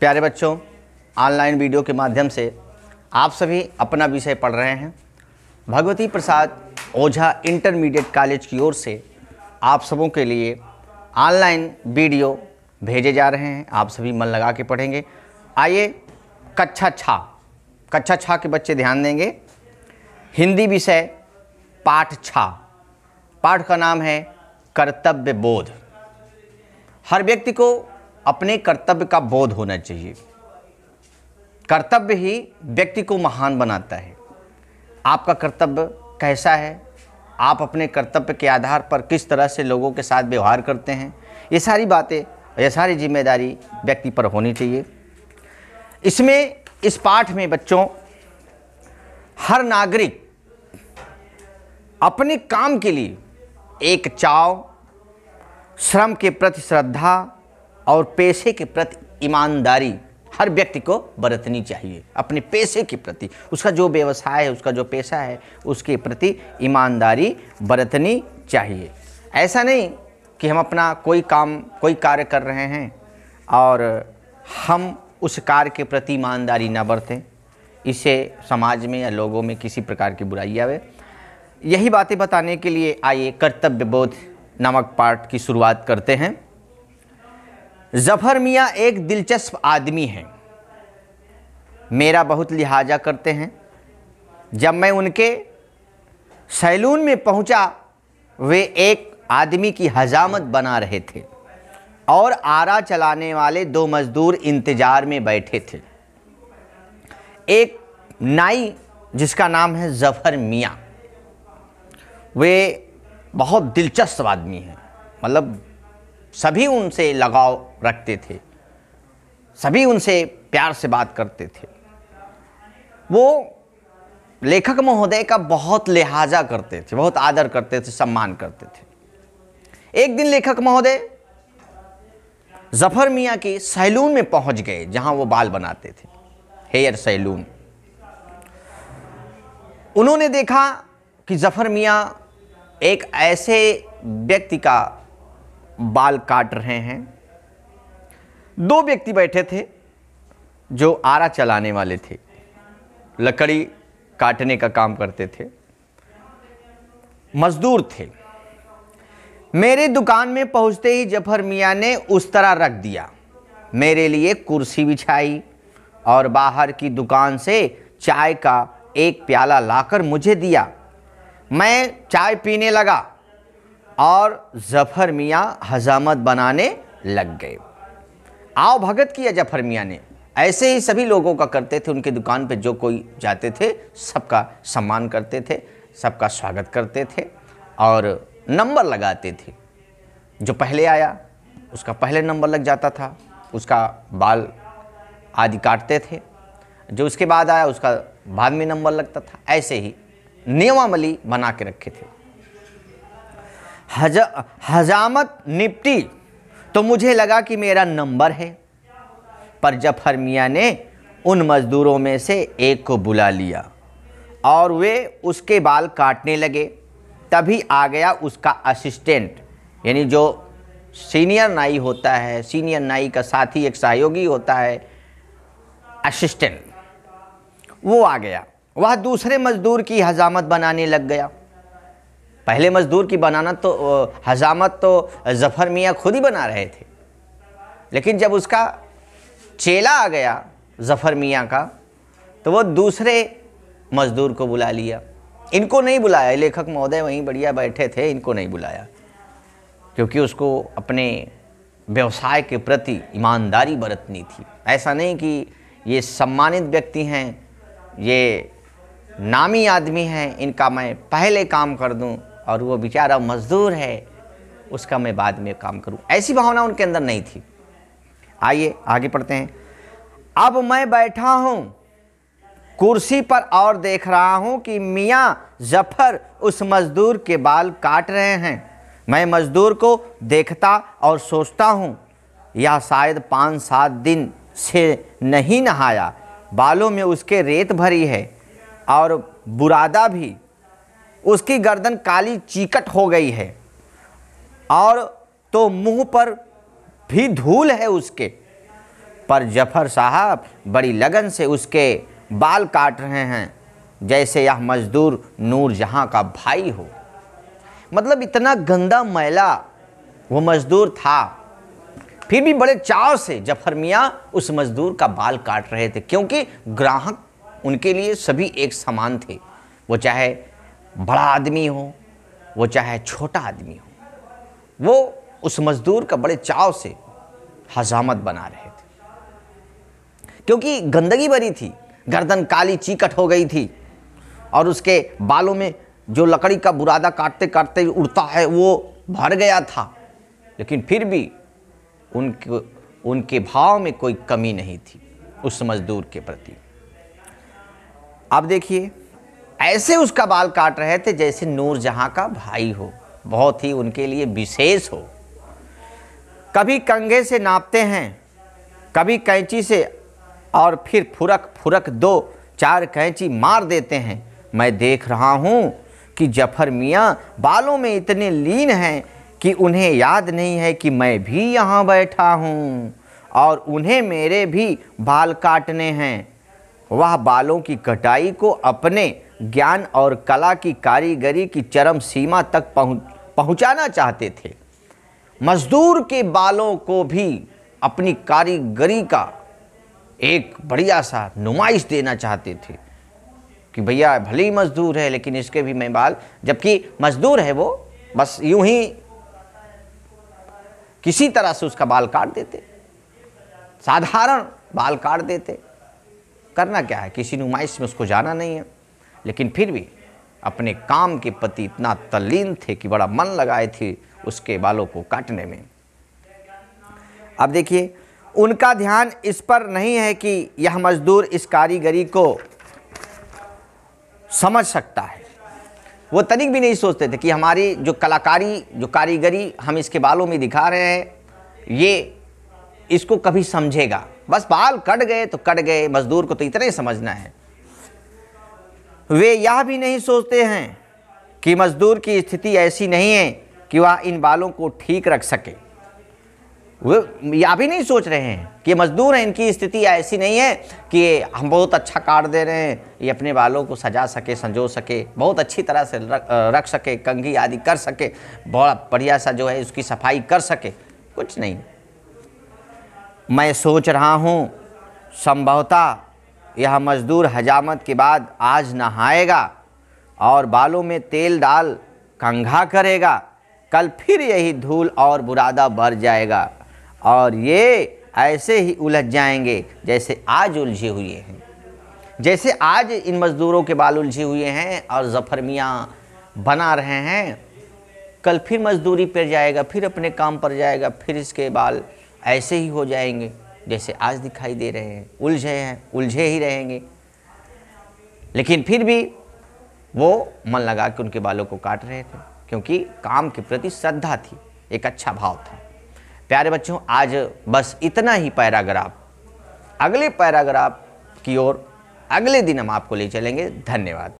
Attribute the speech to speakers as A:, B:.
A: प्यारे बच्चों online video के माध्यम से आप सभी अपना विषय पढ़ रहे हैं भगवती प्रसाद ओझा इंटरमीडिएट कॉलेज की ओर से आप सबों के लिए ऑनलाइन वीडियो भेजे जा रहे हैं आप सभी मन लगा के पढ़ेंगे आइए कक्षा छा कक्षा छा के बच्चे ध्यान देंगे हिंदी विषय पाठ छा पाठ का नाम है कर्तव्य बोध हर व्यक्ति को अपने कर्तव्य का बोध होना चाहिए कर्तव्य ही व्यक्ति को महान बनाता है आपका कर्तव्य कैसा है आप अपने कर्तव्य के आधार पर किस तरह से लोगों के साथ व्यवहार करते हैं ये सारी बातें ये सारी जिम्मेदारी व्यक्ति पर होनी चाहिए इसमें इस पाठ में बच्चों हर नागरिक अपने काम के लिए एक चाव श्रम के प्रति श्रद्धा और पेशे के प्रति ईमानदारी हर व्यक्ति को बरतनी चाहिए अपने पेशे के प्रति उसका जो व्यवसाय है उसका जो पेशा है उसके प्रति ईमानदारी बरतनी चाहिए ऐसा नहीं कि हम अपना कोई काम कोई कार्य कर रहे हैं और हम उस कार्य के प्रति ईमानदारी ना बरतें इससे समाज में या लोगों में किसी प्रकार की बुराई आवे यही बातें बताने के लिए आइए कर्तव्य बोध नामक पाठ की शुरुआत करते हैं जफ़र मियाँ एक दिलचस्प आदमी हैं मेरा बहुत लिहाजा करते हैं जब मैं उनके सैलून में पहुंचा वे एक आदमी की हजामत बना रहे थे और आरा चलाने वाले दो मज़दूर इंतज़ार में बैठे थे एक नाई जिसका नाम है जफ़र मियाँ वे बहुत दिलचस्प आदमी हैं मतलब सभी उनसे लगाव रखते थे सभी उनसे प्यार से बात करते थे वो लेखक महोदय का बहुत लिहाजा करते थे बहुत आदर करते थे सम्मान करते थे एक दिन लेखक महोदय जफर मियाँ के सैलून में पहुंच गए जहां वो बाल बनाते थे हेयर सैलून उन्होंने देखा कि जफर मियाँ एक ऐसे व्यक्ति का बाल काट रहे हैं दो व्यक्ति बैठे थे जो आरा चलाने वाले थे लकड़ी काटने का काम करते थे मजदूर थे मेरे दुकान में पहुंचते ही जफर मियाँ ने उस तरह रख दिया मेरे लिए कुर्सी बिछाई और बाहर की दुकान से चाय का एक प्याला लाकर मुझे दिया मैं चाय पीने लगा और जफ़र मियाँ हजामत बनाने लग गए आओ भगत किया जफ़र मियाँ ने ऐसे ही सभी लोगों का करते थे उनके दुकान पे जो कोई जाते थे सबका सम्मान करते थे सबका स्वागत करते थे और नंबर लगाते थे जो पहले आया उसका पहले नंबर लग जाता था उसका बाल आदि काटते थे जो उसके बाद आया उसका बाद में नंबर लगता था ऐसे ही नियमावली बना के रखे थे हज हजामत निपटी तो मुझे लगा कि मेरा नंबर है पर जफर मियाँ ने उन मज़दूरों में से एक को बुला लिया और वे उसके बाल काटने लगे तभी आ गया उसका असिस्टेंट यानी जो सीनियर नाई होता है सीनियर नाई का साथी एक सहयोगी होता है असिस्टेंट वो आ गया वह दूसरे मज़दूर की हजामत बनाने लग गया पहले मज़दूर की बनाना तो हजामत तो जफ़र मियाँ खुद ही बना रहे थे लेकिन जब उसका चेला आ गया जफ़र मियाँ का तो वो दूसरे मज़दूर को बुला लिया इनको नहीं बुलाया लेखक महोदय वहीं बढ़िया बैठे थे इनको नहीं बुलाया क्योंकि उसको अपने व्यवसाय के प्रति ईमानदारी बरतनी थी ऐसा नहीं कि ये सम्मानित व्यक्ति हैं ये नामी आदमी हैं इनका मैं पहले काम कर दूं और वो बेचारा मजदूर है उसका मैं बाद में काम करूं ऐसी भावना उनके अंदर नहीं थी आइए आगे पढ़ते हैं अब मैं बैठा हूं कुर्सी पर और देख रहा हूं कि मियाँ जफर उस मजदूर के बाल काट रहे हैं मैं मजदूर को देखता और सोचता हूं यह शायद पाँच सात दिन से नहीं नहाया बालों में उसके रेत भरी है और बुरादा भी उसकी गर्दन काली चीकट हो गई है और तो मुंह पर भी धूल है उसके पर जफर साहब बड़ी लगन से उसके बाल काट रहे हैं जैसे यह मजदूर नूर जहाँ का भाई हो मतलब इतना गंदा मैला वो मजदूर था फिर भी बड़े चाव से जफर मियाँ उस मजदूर का बाल काट रहे थे क्योंकि ग्राहक उनके लिए सभी एक समान थे वो चाहे बड़ा आदमी हो वो चाहे छोटा आदमी हो वो उस मज़दूर का बड़े चाव से हजामत बना रहे थे क्योंकि गंदगी भरी थी गर्दन काली चीकट हो गई थी और उसके बालों में जो लकड़ी का बुरादा काटते काटते उड़ता है वो भर गया था लेकिन फिर भी उनके उनके भाव में कोई कमी नहीं थी उस मज़दूर के प्रति आप देखिए ऐसे उसका बाल काट रहे थे जैसे नूर जहाँ का भाई हो बहुत ही उनके लिए विशेष हो कभी कंघे से नापते हैं कभी कैंची से और फिर फुरक फुरक दो चार कैंची मार देते हैं मैं देख रहा हूँ कि जफर मियाँ बालों में इतने लीन हैं कि उन्हें याद नहीं है कि मैं भी यहाँ बैठा हूँ और उन्हें मेरे भी बाल काटने हैं वह बालों की कटाई को अपने ज्ञान और कला की कारीगरी की चरम सीमा तक पहुँच पहुँचाना चाहते थे मजदूर के बालों को भी अपनी कारीगरी का एक बढ़िया सा नुमाइश देना चाहते थे कि भैया भले ही मजदूर है लेकिन इसके भी मैं बाल जबकि मजदूर है वो बस यूं ही किसी तरह से उसका बाल काट देते साधारण बाल काट देते करना क्या है किसी नुमाइश में उसको जाना नहीं है लेकिन फिर भी अपने काम के प्रति इतना तल्लीन थे कि बड़ा मन लगाए थे उसके बालों को काटने में अब देखिए उनका ध्यान इस पर नहीं है कि यह मजदूर इस कारीगरी को समझ सकता है वो तनिक भी नहीं सोचते थे कि हमारी जो कलाकारी जो कारीगरी हम इसके बालों में दिखा रहे हैं ये इसको कभी समझेगा बस बाल कट गए तो कट गए मजदूर को तो इतना ही समझना है वे यह भी नहीं सोचते हैं कि मजदूर की स्थिति ऐसी नहीं है कि वह इन बालों को ठीक रख सके वे यह भी नहीं सोच रहे हैं कि मजदूर हैं इनकी स्थिति ऐसी नहीं है कि हम बहुत अच्छा काट दे रहे हैं ये अपने बालों को सजा सके संजो सके बहुत अच्छी तरह से रख, रख सके कंघी आदि कर सके बहुत बढ़िया सा जो है उसकी सफाई कर सके कुछ नहीं मैं सोच रहा हूँ संभवतः यह मज़दूर हजामत के बाद आज नहाएगा और बालों में तेल डाल कंघा करेगा कल फिर यही धूल और बुरादा भर जाएगा और ये ऐसे ही उलझ जाएंगे जैसे आज उलझे हुए हैं जैसे आज इन मज़दूरों के बाल उलझे हुए हैं और जफ़र मियाँ बना रहे हैं कल फिर मजदूरी पर जाएगा फिर अपने काम पर जाएगा फिर इसके बाल ऐसे ही हो जाएंगे जैसे आज दिखाई दे रहे हैं उलझे हैं उलझे ही रहेंगे लेकिन फिर भी वो मन लगा के उनके बालों को काट रहे थे क्योंकि काम के प्रति श्रद्धा थी एक अच्छा भाव था प्यारे बच्चों आज बस इतना ही पैराग्राफ अगले पैराग्राफ की ओर अगले दिन हम आपको ले चलेंगे धन्यवाद